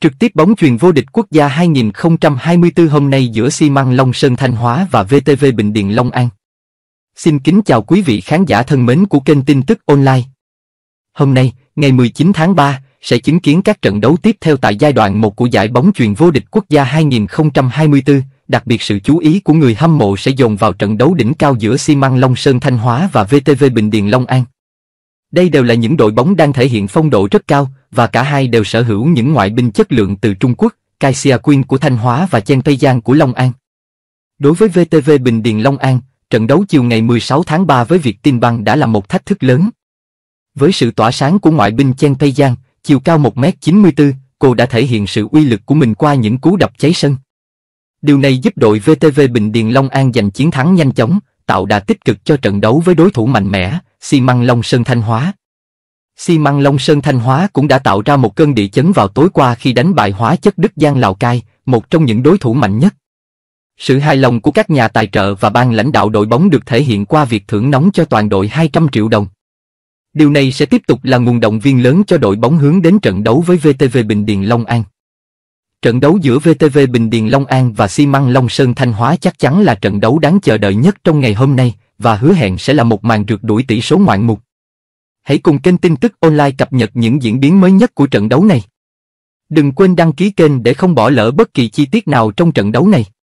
Trực tiếp bóng truyền vô địch quốc gia 2024 hôm nay giữa xi măng Long Sơn Thanh Hóa và VTV Bình Điền Long An. Xin kính chào quý vị khán giả thân mến của kênh tin tức online. Hôm nay, ngày 19 tháng 3, sẽ chứng kiến các trận đấu tiếp theo tại giai đoạn 1 của giải bóng truyền vô địch quốc gia 2024, đặc biệt sự chú ý của người hâm mộ sẽ dồn vào trận đấu đỉnh cao giữa xi măng Long Sơn Thanh Hóa và VTV Bình Điền Long An. Đây đều là những đội bóng đang thể hiện phong độ rất cao, và cả hai đều sở hữu những ngoại binh chất lượng từ Trung Quốc, Kaisia Quyên của Thanh Hóa và Chen Tây Giang của Long An. Đối với VTV Bình Điền Long An, trận đấu chiều ngày 16 tháng 3 với Việt Tin Băng đã là một thách thức lớn. Với sự tỏa sáng của ngoại binh Chen Tây Giang, chiều cao 1m94, cô đã thể hiện sự uy lực của mình qua những cú đập cháy sân. Điều này giúp đội VTV Bình Điền Long An giành chiến thắng nhanh chóng, tạo đà tích cực cho trận đấu với đối thủ mạnh mẽ, xi măng Long Sơn Thanh Hóa. Xi măng Long Sơn Thanh Hóa cũng đã tạo ra một cơn địa chấn vào tối qua khi đánh bại hóa chất Đức Giang Lào Cai, một trong những đối thủ mạnh nhất. Sự hài lòng của các nhà tài trợ và ban lãnh đạo đội bóng được thể hiện qua việc thưởng nóng cho toàn đội 200 triệu đồng. Điều này sẽ tiếp tục là nguồn động viên lớn cho đội bóng hướng đến trận đấu với VTV Bình Điền Long An. Trận đấu giữa VTV Bình Điền Long An và xi măng Long Sơn Thanh Hóa chắc chắn là trận đấu đáng chờ đợi nhất trong ngày hôm nay, và hứa hẹn sẽ là một màn rượt đuổi tỷ số ngoạn mục. Hãy cùng kênh tin tức online cập nhật những diễn biến mới nhất của trận đấu này. Đừng quên đăng ký kênh để không bỏ lỡ bất kỳ chi tiết nào trong trận đấu này.